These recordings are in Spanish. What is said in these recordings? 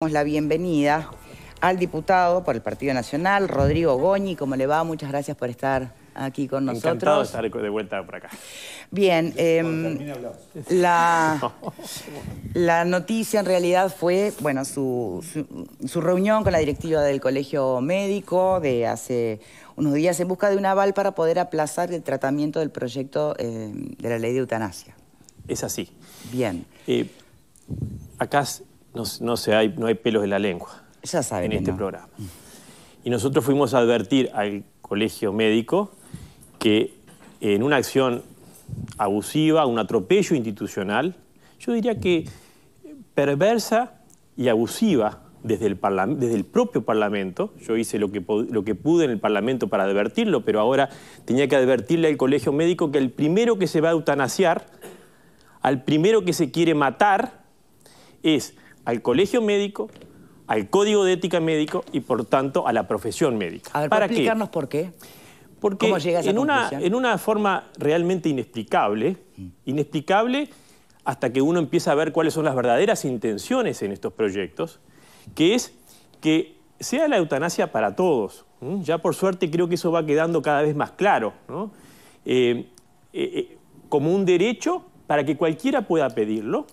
Damos la bienvenida al diputado por el Partido Nacional, Rodrigo Goñi. ¿Cómo le va? Muchas gracias por estar aquí con nosotros. Encantado de estar de vuelta por acá. Bien, em, la, la, noticia en realidad fue, bueno, su, reunión con la directiva del Colegio Médico de hace unos días en busca de un aval para poder aplazar el tratamiento del proyecto em, de la ley de eutanasia. Es así. Bien. Eh, acá no, hay, no hay pelos en la lengua ya saben en este programa. Y nosotros fuimos a advertir al colegio médico que en una acción abusiva, un atropello institucional, yo diría que perversa y abusiva desde el, desde el propio Parlamento. Yo hice lo que, lo que pude en el Parlamento para advertirlo, pero ahora tenía que advertirle al colegio médico que el primero que se va a eutanasiar, al primero que se quiere matar, es al colegio médico, al código de ética médico y por tanto a la profesión médica. A ¿para explicarnos por qué? Porque en, una, en una forma realmente inexplicable, mm. inexplicable hasta que uno empieza a ver cuáles son las verdaderas intenciones en estos proyectos, que es que sea la eutanasia para todos. Ya por suerte creo que eso va quedando cada vez más claro, eh, eh, eh, como un derecho para que cualquiera pueda pedirlo,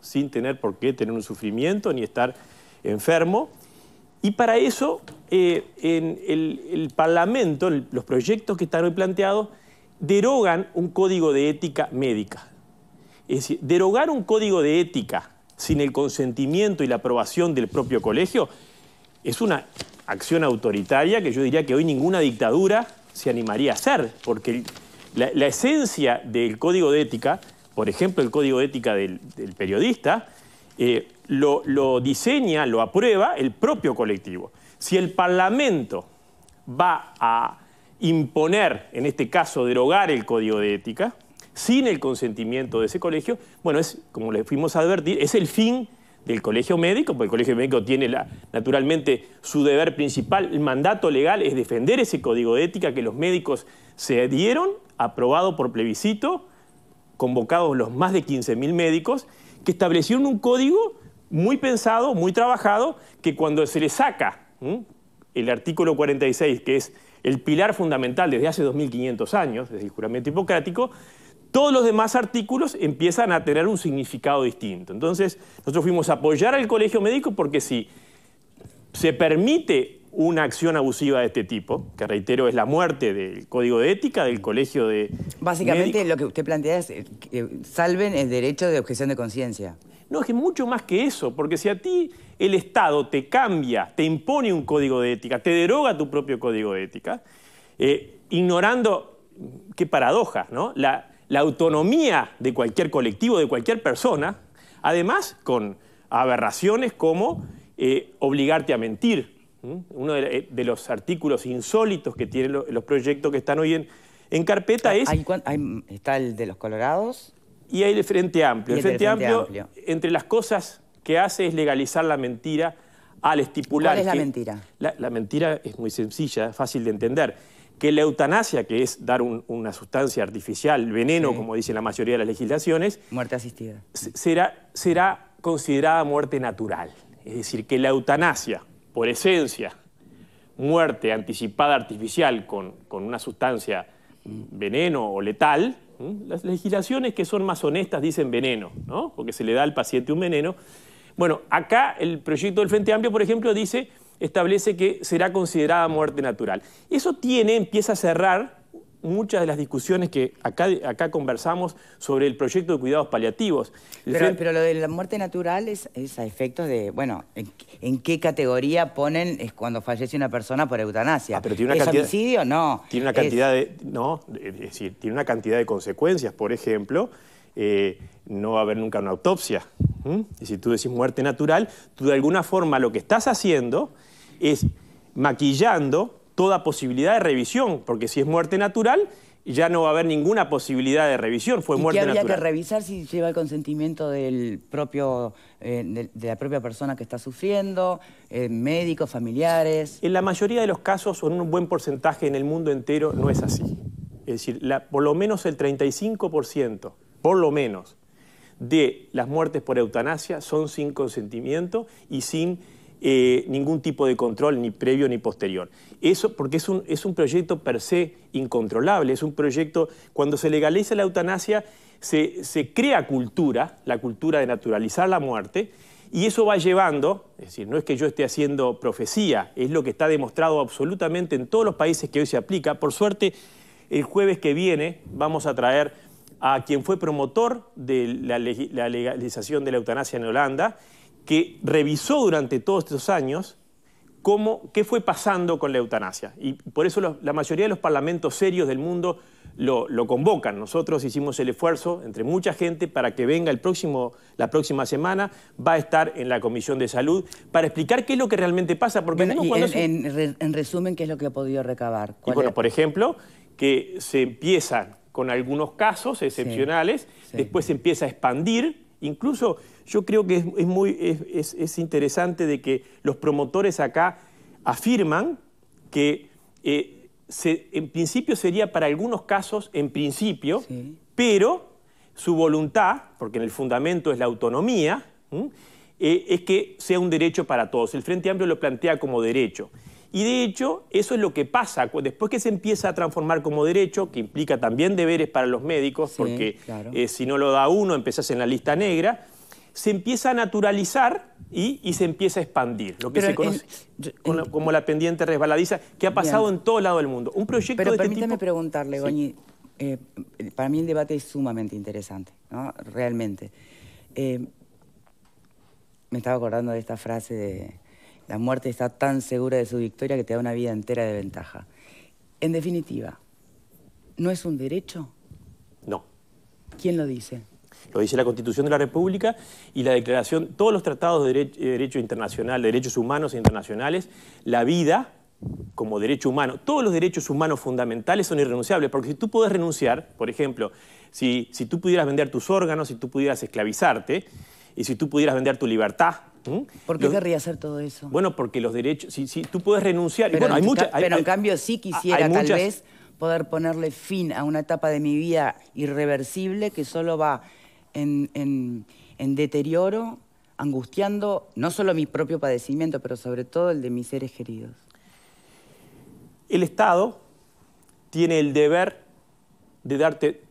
sin tener por qué tener un sufrimiento ni estar enfermo. Y para eso, eh, en el, Parlamento, los proyectos que están hoy planteados, derogan un código de ética médica. Es decir, derogar un código de ética sin el consentimiento y la aprobación del propio colegio es una acción autoritaria que yo diría que hoy ninguna dictadura se animaría a hacer, porque la esencia del código de ética por ejemplo, el código de ética del, periodista, eh, lo, diseña, lo aprueba el propio colectivo. Si el Parlamento va a imponer, en este caso derogar el código de ética, sin el consentimiento de ese colegio, bueno, es, como le fuimos a advertir, es el fin del colegio médico, porque el colegio médico tiene naturalmente su deber principal, el mandato legal es defender ese código de ética que los médicos se dieron, aprobado por plebiscito, convocados los más de 15.000 médicos, que establecieron un código muy pensado, muy trabajado, que cuando se le saca el artículo 46, que es el pilar fundamental desde hace 2.500 años, desde el juramento hipocrático, todos los demás artículos empiezan a tener un significado distinto. Entonces, nosotros fuimos a apoyar al colegio médico porque si se permite una acción abusiva de este tipo, que reitero es la muerte del código de ética del colegio de... Básicamente lo que usted plantea es eh, salven el derecho de objeción de conciencia. No, es que mucho más que eso, porque si a ti el Estado te cambia, te impone un código de ética, te deroga tu propio código de ética, eh, ignorando, qué paradoja, ¿no? La, autonomía de cualquier colectivo, de cualquier persona, además con aberraciones como eh, obligarte a mentir, ¿Mm? Uno eh, de, los artículos insólitos que tienen los, proyectos que están hoy en, carpeta ah, es... está el de los Colorados. Y hay el Frente Amplio. El, Frente, Amplio, entre las cosas que hace es legalizar la mentira al estipular... ¿Cuál es la mentira? La, mentira es muy sencilla, fácil de entender. Que la eutanasia, que es dar una sustancia artificial, veneno, como dicen la mayoría de las legislaciones... Muerte asistida. Será, será considerada muerte natural. Es decir, que la eutanasia por esencia, muerte anticipada artificial con, una sustancia mm, veneno o letal, las legislaciones que son más honestas dicen veneno, ¿no? porque se le da al paciente un veneno. Bueno, acá el proyecto del Frente Amplio, por ejemplo, dice, establece que será considerada muerte natural. Eso tiene, empieza a cerrar muchas de las discusiones que acá, acá conversamos sobre el proyecto de cuidados paliativos. Pero, lo de la muerte natural es, a efectos de, bueno, en, qué categoría ponen cuando fallece una persona por eutanasia? Ah, pero tiene una ¿Es cantidad, No. Tiene una cantidad de... No, tiene una cantidad de consecuencias. Por ejemplo, eh, no va a haber nunca una autopsia. Y si tú decís muerte natural, tú de alguna forma lo que estás haciendo es maquillando toda posibilidad de revisión, porque si es muerte natural, ya no va a haber ninguna posibilidad de revisión, fue ¿Y muerte habría que revisar si lleva el consentimiento del propio, eh, de, la propia persona que está sufriendo, eh, médicos, familiares? En la mayoría de los casos, o en un buen porcentaje en el mundo entero, no es así. Es decir, por lo menos el 35%, por lo menos, de las muertes por eutanasia son sin consentimiento y sin eh, ningún tipo de control, ni previo ni posterior. Eso porque es un, proyecto per se incontrolable, es un proyecto, cuando se legaliza la eutanasia, se, se crea cultura, la cultura de naturalizar la muerte, y eso va llevando, es decir, no es que yo esté haciendo profecía, es lo que está demostrado absolutamente en todos los países que hoy se aplica. Por suerte, el jueves que viene vamos a traer a quien fue promotor de la, legalización de la eutanasia en Holanda que revisó durante todos estos años cómo, qué fue pasando con la eutanasia. Y por eso la mayoría de los parlamentos serios del mundo lo, convocan. Nosotros hicimos el esfuerzo entre mucha gente para que venga el próximo, la próxima semana, va a estar en la Comisión de Salud para explicar qué es lo que realmente pasa. Porque en, resumen, ¿qué es lo que ha podido recabar? Y bueno, por ejemplo, que se empiezan con algunos casos excepcionales, después se empieza a expandir, incluso yo creo que es, muy, es, interesante de que los promotores acá afirman que eh, en principio sería para algunos casos, en principio, pero su voluntad, porque en el fundamento es la autonomía, eh, es que sea un derecho para todos. El Frente Amplio lo plantea como derecho. Y de hecho, eso es lo que pasa. Después que se empieza a transformar como derecho, que implica también deberes para los médicos, porque eh, si no lo da uno, empezás en la lista negra se empieza a naturalizar y, se empieza a expandir, lo que se conoce como, la pendiente resbaladiza, que ha pasado en todo lado del mundo. Un proyecto pero este permítame preguntarle, Goñi, eh, para mí el debate es sumamente interesante, ¿no? realmente. Eh, me estaba acordando de esta frase de la muerte está tan segura de su victoria que te da una vida entera de ventaja. En definitiva, ¿no es un derecho? No. ¿Quién lo dice? Lo dice la Constitución de la República y la Declaración, todos los tratados de eh, derecho, derechos humanos e internacionales, la vida como derecho humano, todos los derechos humanos fundamentales son irrenunciables, porque si tú puedes renunciar, por ejemplo, si, si tú pudieras vender tus órganos, si tú pudieras esclavizarte, y si tú pudieras vender tu libertad. ¿Por qué querría hacer todo eso? Bueno, porque los derechos, si, si tú puedes renunciar, pero, bueno, hay muchas, pero en cambio sí quisiera tal vez poder ponerle fin a una etapa de mi vida irreversible que solo va en, deterioro, angustiando no solo mi propio padecimiento, pero sobre todo el de mis seres queridos. El Estado tiene el deber de darte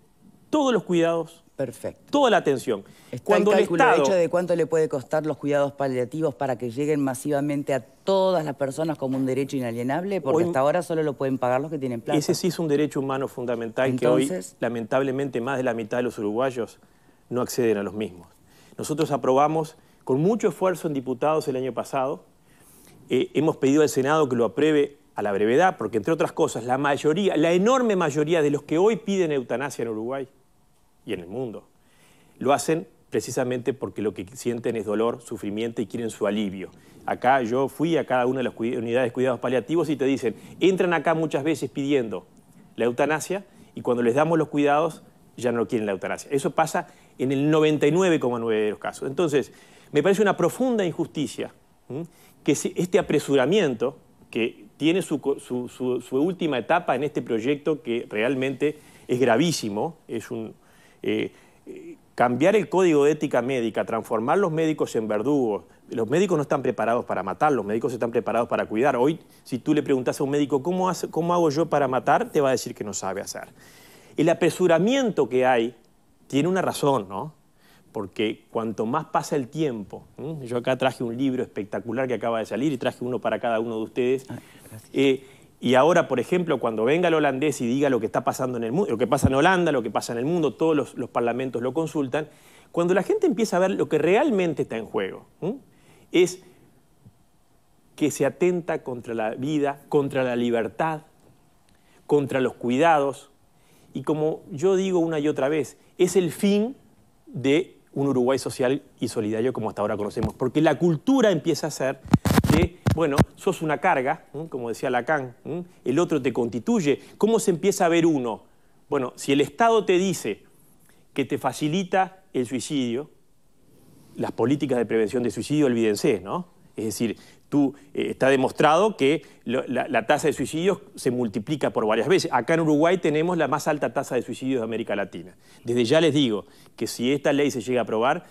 todos los cuidados, Perfecto. toda la atención. Está Cuando hecho de cuánto le puede costar los cuidados paliativos para que lleguen masivamente a todas las personas como un derecho inalienable, porque hasta ahora solo lo pueden pagar los que tienen plata. Ese sí es un derecho humano fundamental que hoy, lamentablemente, más de la mitad de los uruguayos no acceden a los mismos. Nosotros aprobamos con mucho esfuerzo en diputados el año pasado. Eh, hemos pedido al Senado que lo apruebe a la brevedad, porque entre otras cosas, la mayoría, la enorme mayoría de los que hoy piden eutanasia en Uruguay y en el mundo, lo hacen precisamente porque lo que sienten es dolor, sufrimiento y quieren su alivio. Acá yo fui a cada una de las unidades de cuidados paliativos y te dicen, entran acá muchas veces pidiendo la eutanasia y cuando les damos los cuidados ya no quieren la eutanasia. Eso pasa en el 99,9 de los casos. Entonces, me parece una profunda injusticia que este apresuramiento que tiene su, última etapa en este proyecto que realmente es gravísimo, es un... Eh, cambiar el código de ética médica, transformar los médicos en verdugos. Los médicos no están preparados para matar, los médicos están preparados para cuidar. Hoy, si tú le preguntas a un médico, ¿cómo hago yo para matar?, te va a decir que no sabe hacer. El apresuramiento que hay tiene una razón, ¿no? Porque cuanto más pasa el tiempo, yo acá traje un libro espectacular que acaba de salir y traje uno para cada uno de ustedes. Ah, eh, y ahora, por ejemplo, cuando venga el holandés y diga lo que está pasando en el mundo, lo que pasa en Holanda, lo que pasa en el mundo, todos los, parlamentos lo consultan, cuando la gente empieza a ver lo que realmente está en juego, es que se atenta contra la vida, contra la libertad, contra los cuidados, y como yo digo una y otra vez, es el fin de un Uruguay social y solidario como hasta ahora conocemos, porque la cultura empieza a ser que, bueno, sos una carga, como decía Lacan, el otro te constituye. ¿Cómo se empieza a ver uno? Bueno, si el Estado te dice que te facilita el suicidio, las políticas de prevención de suicidio, olvídense, ¿no? Es decir, tú, eh, está demostrado que la, tasa de suicidios se multiplica por varias veces. Acá en Uruguay tenemos la más alta tasa de suicidios de América Latina. Desde ya les digo que si esta ley se llega a aprobar,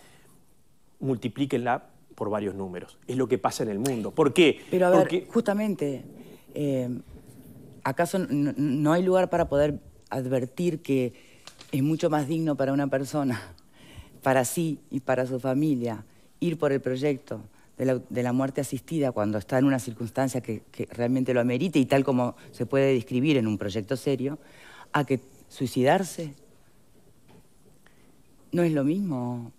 multiplíquenla por varios números. Es lo que pasa en el mundo. ¿Por qué? Pero a ver, justamente, eh, ¿acaso no hay lugar para poder advertir que es mucho más digno para una persona, para sí y para su familia, ir por el proyecto? de la, muerte asistida cuando está en una circunstancia que, realmente lo amerite y tal como se puede describir en un proyecto serio, a que suicidarse no es lo mismo,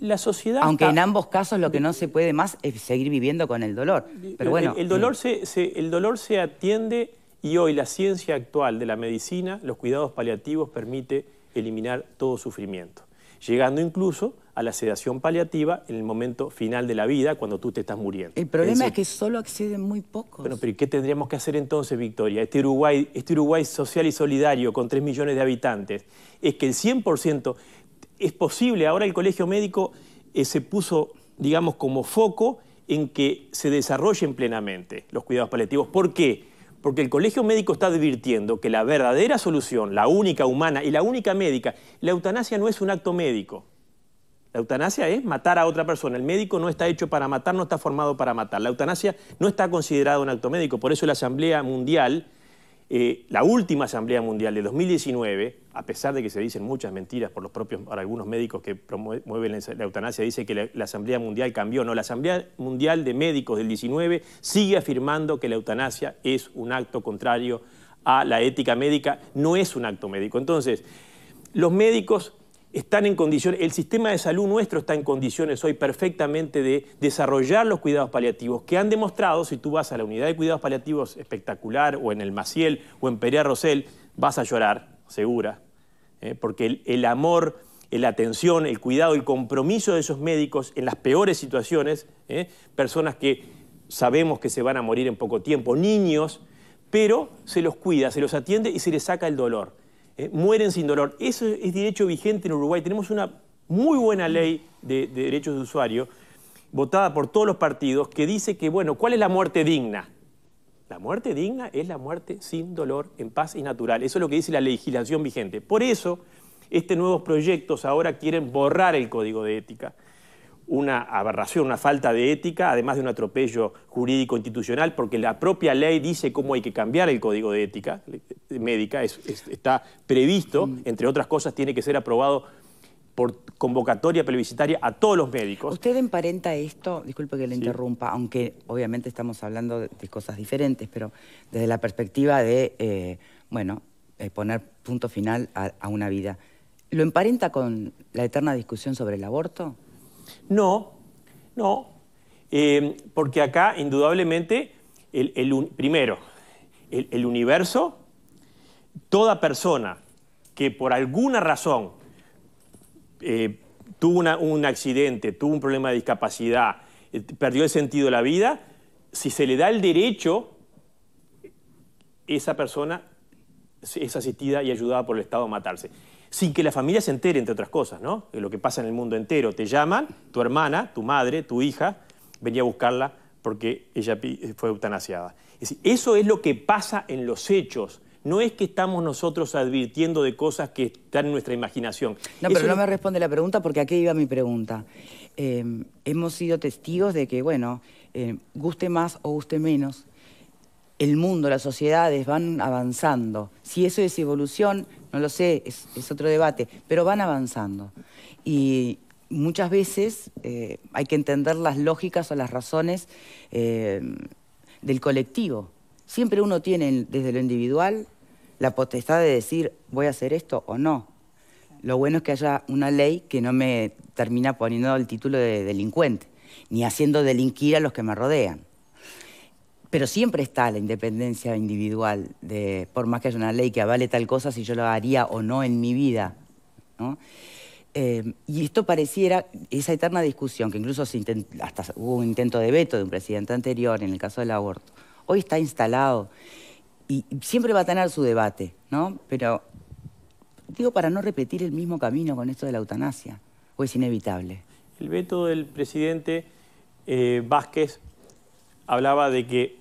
La sociedad. Aunque en ambos casos lo que no se puede más es seguir viviendo con el dolor. Pero bueno. El, dolor, se, el dolor se atiende y hoy la ciencia actual de la medicina, los cuidados paliativos, permite eliminar todo sufrimiento. Llegando incluso a la sedación paliativa en el momento final de la vida, cuando tú te estás muriendo. El problema es, que solo acceden muy pocos. Bueno, pero ¿y qué tendríamos que hacer entonces, Victoria? Este Uruguay, este Uruguay social y solidario con 3 millones de habitantes, es que el 100% es posible. Ahora el colegio médico eh, se puso, digamos, como foco en que se desarrollen plenamente los cuidados paliativos. ¿Por qué? Porque el colegio médico está advirtiendo que la verdadera solución, la única humana y la única médica, la eutanasia no es un acto médico. La eutanasia es matar a otra persona. El médico no está hecho para matar, no está formado para matar. La eutanasia no está considerada un acto médico. Por eso la Asamblea Mundial, eh, la última Asamblea Mundial de 2019, a pesar de que se dicen muchas mentiras por los propios, por algunos médicos que promueven la eutanasia, dice que la Asamblea Mundial cambió. No, la Asamblea Mundial de Médicos del 19 sigue afirmando que la eutanasia es un acto contrario a la ética médica. No es un acto médico. Entonces, los médicos están en condiciones, el sistema de salud nuestro está en condiciones hoy perfectamente de desarrollar los cuidados paliativos, que han demostrado, si tú vas a la unidad de cuidados paliativos espectacular, o en el Maciel, o en Perea Rosell, vas a llorar, segura, ¿eh? porque el, amor, la atención, el cuidado, el compromiso de esos médicos en las peores situaciones, ¿eh? personas que sabemos que se van a morir en poco tiempo, niños, pero se los cuida, se los atiende y se les saca el dolor. Eh, mueren sin dolor. Eso es derecho vigente en Uruguay. Tenemos una muy buena ley de, de, derechos de usuario, votada por todos los partidos, que dice que, bueno, ¿cuál es la muerte digna? La muerte digna es la muerte sin dolor, en paz y natural. Eso es lo que dice la legislación vigente. Por eso, estos nuevos proyectos ahora quieren borrar el código de ética una aberración, una falta de ética, además de un atropello jurídico institucional, porque la propia ley dice cómo hay que cambiar el código de ética médica, está previsto, entre otras cosas, tiene que ser aprobado por convocatoria plebiscitaria a todos los médicos. Usted emparenta esto, disculpe que le interrumpa, aunque obviamente estamos hablando de, cosas diferentes, pero desde la perspectiva de, eh, bueno, eh, poner punto final a una vida. ¿Lo emparenta con la eterna discusión sobre el aborto? No, no, eh, porque acá indudablemente, el, primero, el, universo, toda persona que por alguna razón eh, tuvo un accidente, tuvo un problema de discapacidad, eh, perdió el sentido de la vida, si se le da el derecho, esa persona es asistida y ayudada por el Estado a matarse sin que la familia se entere, entre otras cosas, ¿no? De lo que pasa en el mundo entero. Te llaman, tu hermana, tu madre, tu hija, venía a buscarla porque ella fue eutanasiada. Es eso es lo que pasa en los hechos. No es que estamos nosotros advirtiendo de cosas que están en nuestra imaginación. No, pero no me responde la pregunta porque aquí iba mi pregunta. Eh, hemos sido testigos de que, bueno, eh, guste más o guste menos, el mundo, las sociedades van avanzando. Si eso es evolución, no lo sé, es, otro debate, pero van avanzando. Y muchas veces eh, hay que entender las lógicas o las razones eh, del colectivo. Siempre uno tiene desde lo individual la potestad de decir voy a hacer esto o no. Lo bueno es que haya una ley que no me termina poniendo el título de delincuente, ni haciendo delinquir a los que me rodean. Pero siempre está la independencia individual, de, por más que haya una ley que avale tal cosa, si yo lo haría o no en mi vida. Eh, y esto pareciera esa eterna discusión, que incluso hasta hubo un intento de veto de un presidente anterior en el caso del aborto. Hoy está instalado y siempre va a tener su debate, ¿no? Pero digo para no repetir el mismo camino con esto de la eutanasia, o es inevitable. El veto del presidente eh, Vázquez hablaba de que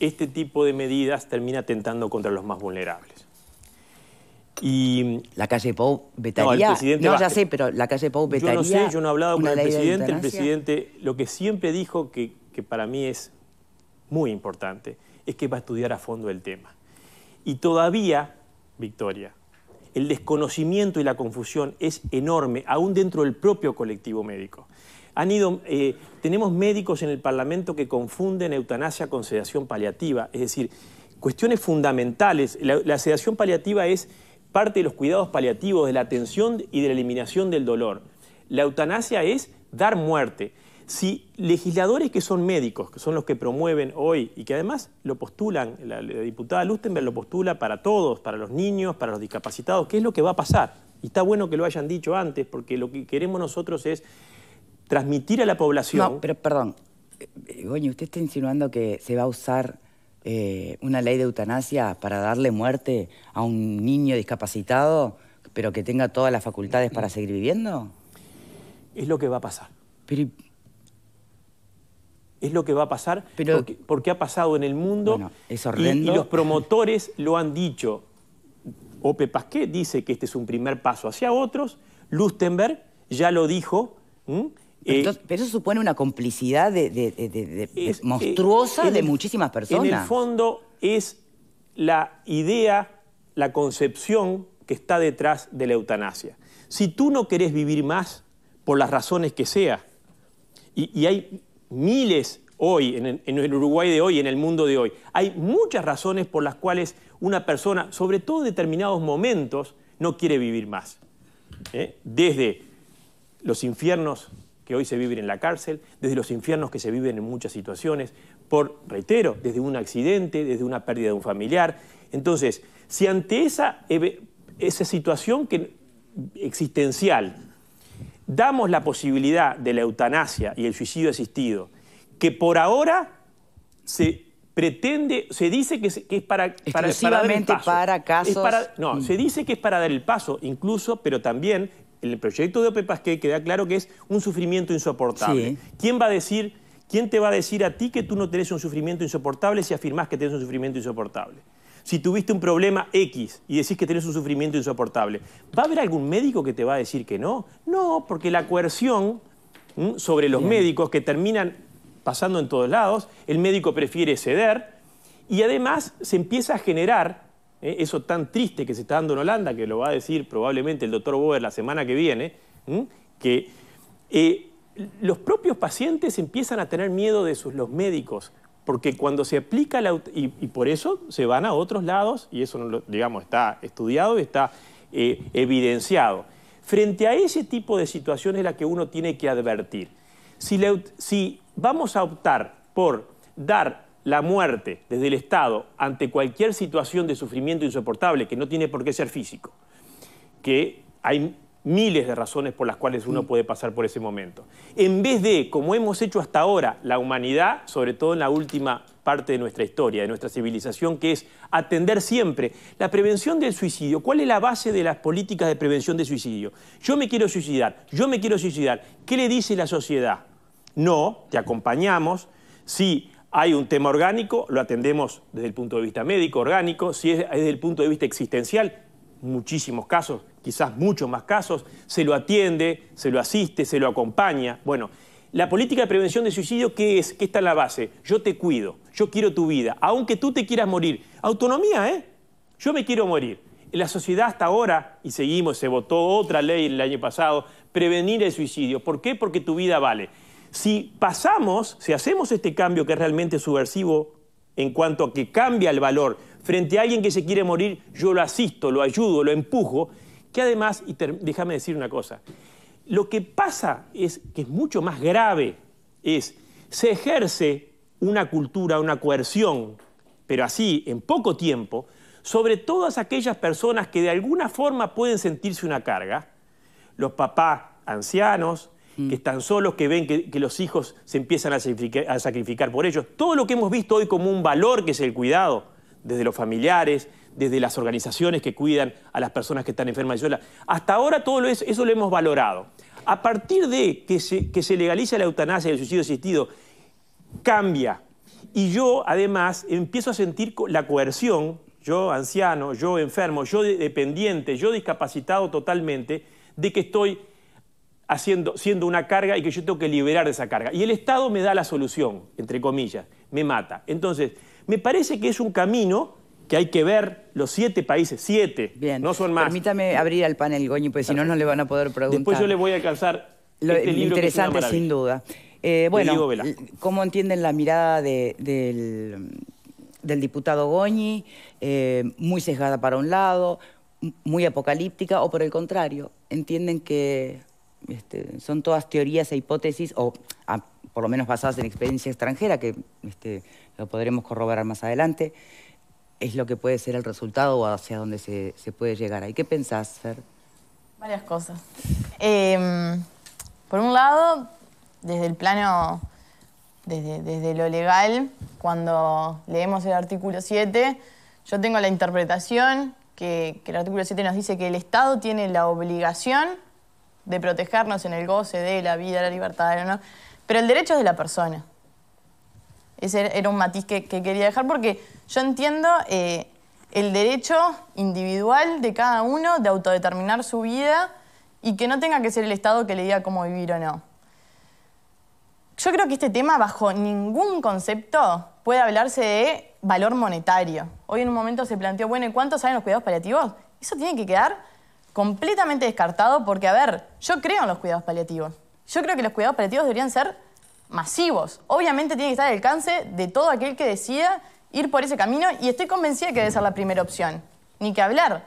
este tipo de medidas termina atentando contra los más vulnerables. Y, la calle Pau vetaría. No, no ya sé, pero la calle Pau vetaría. Yo no sé, yo no he hablado con el presidente. El presidente lo que siempre dijo, que, que para mí es muy importante, es que va a estudiar a fondo el tema. Y todavía, Victoria, el desconocimiento y la confusión es enorme, aún dentro del propio colectivo médico. Han eh, tenemos médicos en el Parlamento que confunden eutanasia con sedación paliativa, es decir, cuestiones fundamentales. La, sedación paliativa es parte de los cuidados paliativos, de la atención y de la eliminación del dolor. La eutanasia es dar muerte. Si legisladores que son médicos, que son los que promueven hoy y que además lo postulan, la, la, diputada Lustenberg lo postula para todos, para los niños, para los discapacitados, ¿qué es lo que va a pasar? Y está bueno que lo hayan dicho antes, porque lo que queremos nosotros es transmitir a la población... No, pero perdón. Eh, eh, Goño, ¿usted está insinuando que se va a usar eh, una ley de eutanasia para darle muerte a un niño discapacitado, pero que tenga todas las facultades para seguir viviendo? Es lo que va a pasar. Es lo que va a pasar porque, ha pasado en el mundo. es horrendo. Y, los promotores lo han dicho. Ope Pasquet dice que este es un primer paso hacia otros. Lustenberg ya lo dijo. Eh, pero eso supone una complicidad monstruosa eh, de muchísimas personas. En el fondo es la idea, la concepción que está detrás de la eutanasia. Si tú no querés vivir más, por las razones que sea, y, hay miles hoy, en el, Uruguay de hoy, en el mundo de hoy, hay muchas razones por las cuales una persona, sobre todo en determinados momentos, no quiere vivir más. ¿Eh? Desde los infiernos que hoy se viven en la cárcel, desde los infiernos que se viven en muchas situaciones, por, reitero, desde un accidente, desde una pérdida de un familiar. Entonces, si ante esa, esa situación que, existencial damos la posibilidad de la eutanasia y el suicidio asistido, que por ahora se pretende, se dice que, es para, para, para el paso. para casos. no, se mm. dice que es para dar el paso, incluso, pero también el proyecto de OPEPAS, que queda claro que es un sufrimiento insoportable. ¿Quién va a decir, quién te va a decir a ti que tú no tenés un sufrimiento insoportable si afirmás que tenés un sufrimiento insoportable? Si tuviste un problema X y decís que tenés un sufrimiento insoportable, ¿va a haber algún médico que te va a decir que no? No, porque la coerción sobre los médicos que terminan pasando en todos lados, el médico prefiere ceder y además se empieza a generar eh, eso tan triste que se está dando en Holanda, que lo va a decir probablemente el doctor Boer la semana que viene, que eh, los propios pacientes empiezan a tener miedo de sus, los médicos, porque cuando se aplica la... Y, y por eso se van a otros lados, y eso, digamos, está estudiado y está eh, evidenciado. Frente a ese tipo de situaciones es la que uno tiene que advertir. si vamos a optar por dar la muerte desde el Estado ante cualquier situación de sufrimiento insoportable, que no tiene por qué ser físico, que hay miles de razones por las cuales uno mm. puede pasar por ese momento. En vez de, como hemos hecho hasta ahora, la humanidad, sobre todo en la última parte de nuestra historia, de nuestra civilización, que es atender siempre la prevención del suicidio. ¿Cuál es la base de las políticas de prevención de suicidio? Yo me quiero suicidar, yo me quiero suicidar. ¿Qué le dice la sociedad? No, te acompañamos. sí... Hay un tema orgánico, lo atendemos desde el punto de vista médico, orgánico. Si es desde el punto de vista existencial, muchísimos casos, quizás muchos más casos, se lo atiende, se lo asiste, se lo acompaña. Bueno, la política de prevención de suicidio, ¿qué es? ¿Qué está en la base? Yo te cuido, yo quiero tu vida, aunque tú te quieras morir. Autonomía, ¿eh? Yo me quiero morir. En la sociedad hasta ahora, y seguimos, se votó otra ley el año pasado, prevenir el suicidio. ¿Por qué? Porque tu vida vale. Si pasamos, si hacemos este cambio que es realmente subversivo en cuanto a que cambia el valor frente a alguien que se quiere morir, yo lo asisto, lo ayudo, lo empujo, que además, déjame decir una cosa, lo que pasa es que es mucho más grave, es, se ejerce una cultura, una coerción, pero así, en poco tiempo, sobre todas aquellas personas que de alguna forma pueden sentirse una carga, los papás ancianos, Mm. que están solos, que ven que, los hijos se empiezan a sacrificar, por ellos. Todo lo que hemos visto hoy como un valor que es el cuidado, desde los familiares, desde las organizaciones que cuidan a las personas que están enfermas y solas. Hasta ahora todo eso lo hemos valorado. A partir de que se, que se legaliza la eutanasia y el suicidio asistido, cambia. Y yo además empiezo a sentir la coerción, yo anciano, yo enfermo, yo dependiente, yo discapacitado totalmente, de que estoy haciendo, siendo una carga y que yo tengo que liberar de esa carga. Y el Estado me da la solución, entre comillas, me mata. Entonces, me parece que es un camino que hay que ver los siete países, siete, Bien. no son más. Permítame abrir al panel, Goñi, porque si no, no le van a poder preguntar. Después yo le voy a alcanzar Lo, este interesante, sin duda. Eh, bueno, ¿cómo entienden la mirada del, diputado Goñi? Eh, muy sesgada para un lado, muy apocalíptica, o por el contrario, entienden que este, son todas teorías e hipótesis, o por lo menos basadas en experiencia extranjera, que este, lo podremos corroborar más adelante, es lo que puede ser el resultado o hacia dónde se, puede llegar. ¿Y qué pensás, Fer? Varias cosas. Em, por un lado, desde el plano, desde, lo legal, cuando leemos el artículo 7, yo tengo la interpretación que, que el artículo 7 nos dice que el Estado tiene la obligación de protegernos en el goce de la vida, la libertad, ¿no? pero el derecho es de la persona. Ese era un matiz que, quería dejar porque yo entiendo eh, el derecho individual de cada uno de autodeterminar su vida y que no tenga que ser el Estado que le diga cómo vivir o no. Yo creo que este tema bajo ningún concepto puede hablarse de valor monetario. Hoy en un momento se planteó, bueno, ¿y cuánto salen los cuidados paliativos? Eso tiene que quedar completamente descartado porque, a ver, yo creo en los cuidados paliativos. Yo creo que los cuidados paliativos deberían ser masivos. Obviamente tiene que estar al alcance de todo aquel que decida ir por ese camino y estoy convencida que debe ser la primera opción. Ni que hablar.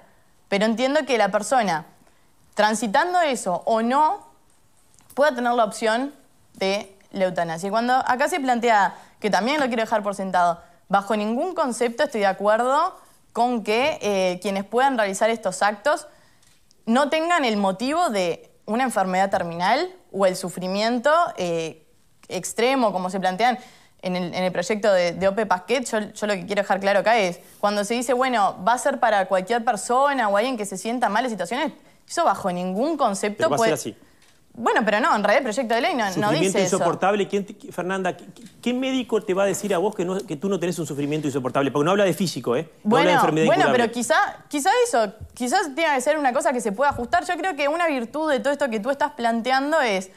Pero entiendo que la persona, transitando eso o no, pueda tener la opción de la eutanasia. Y cuando acá se plantea, que también lo quiero dejar por sentado, bajo ningún concepto estoy de acuerdo con que eh, quienes puedan realizar estos actos no tengan el motivo de una enfermedad terminal o el sufrimiento eh, extremo, como se plantean en el, proyecto de, OPE Pasquet. Yo, lo que quiero dejar claro acá es, cuando se dice, bueno, va a ser para cualquier persona o alguien que se sienta mal en situaciones, eso bajo ningún concepto puede... Bueno, pero no, en realidad el proyecto de ley no, dice insoportable. Fernanda, ¿qué, médico te va a decir a vos que, tú no tenés un sufrimiento insoportable? Porque no habla de físico, ¿eh? bueno, bueno pero quizá, quizá eso, quizás tenga que ser una cosa que se pueda ajustar. Yo creo que una virtud de todo esto que tú estás planteando es,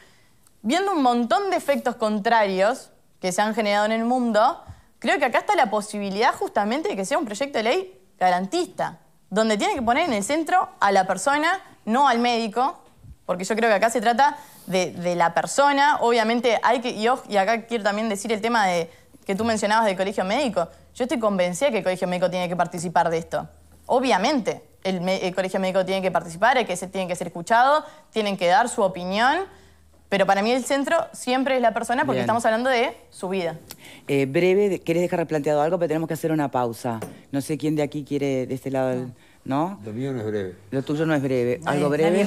viendo un montón de efectos contrarios que se han generado en el mundo, creo que acá está la posibilidad justamente de que sea un proyecto de ley garantista, donde tiene que poner en el centro a la persona, no al médico, porque yo creo que acá se trata de, la persona. Obviamente hay que, y, acá quiero también decir el tema de que tú mencionabas del colegio médico. Yo estoy convencida que el colegio médico tiene que participar de esto. Obviamente, el, colegio médico tiene que participar, que se, tiene que ser escuchado, tienen que dar su opinión. Pero para mí el centro siempre es la persona porque estamos hablando de su vida. Eh, breve, ¿querés dejar planteado algo? Pero tenemos que hacer una pausa. No sé quién de aquí quiere, de este lado... ¿no? Lo mío no es breve. Lo tuyo no es breve. ¿Algo breve?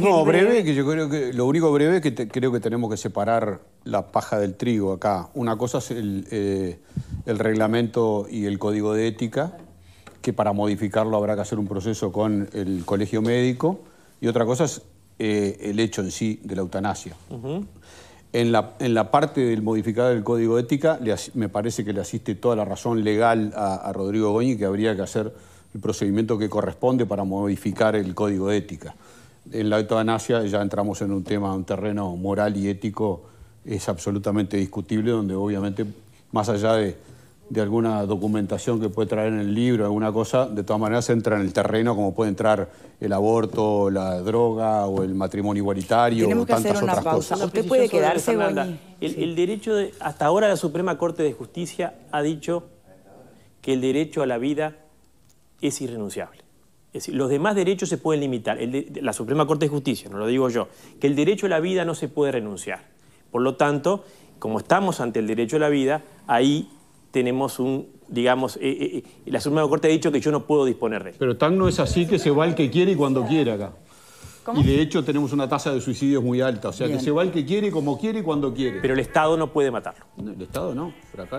No, breve, que yo creo que lo único breve es que creo que tenemos que separar la paja del trigo acá. Una cosa es eh, el, reglamento y el código de ética, que para modificarlo habrá que hacer un proceso con el colegio médico, y otra cosa es eh, el hecho en sí de la eutanasia. En la, en la, parte del modificado del código de ética, me parece que le asiste toda la razón legal a, a Rodrigo Goñi que habría que hacer el procedimiento que corresponde para modificar el código de ética. En la eutanasia ya entramos en un tema, un terreno moral y ético es absolutamente discutible, donde obviamente, más allá de, alguna documentación que puede traer en el libro, alguna cosa, de todas maneras entra en el terreno como puede entrar el aborto, la droga o el matrimonio igualitario o otras cosas. Usted puede quedarse, El, derecho, hasta ahora la Suprema Corte de Justicia ha dicho que el derecho a la vida es irrenunciable. Es decir, los demás derechos se pueden limitar. la Suprema Corte de Justicia, no lo digo yo, que el derecho a la vida no se puede renunciar. Por lo tanto, como estamos ante el derecho a la vida, ahí tenemos un, digamos, eh, eh, eh, la Suprema Corte ha dicho que yo no puedo disponer de él. Pero tan no es así que se va el que quiere y cuando quiera acá. Y de hecho tenemos una tasa de suicidios muy alta, o sea que se va el que quiere, como quiere y cuando quiere. Pero el Estado no puede matarlo. el Estado no.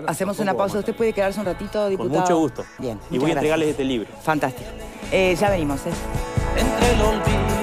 Hacemos una pausa, usted puede quedarse un ratito, diputado. Con mucho gusto. Bien. Y voy a entregarles este libro. Fantástico. Eh, ya venimos. ¿eh? Entre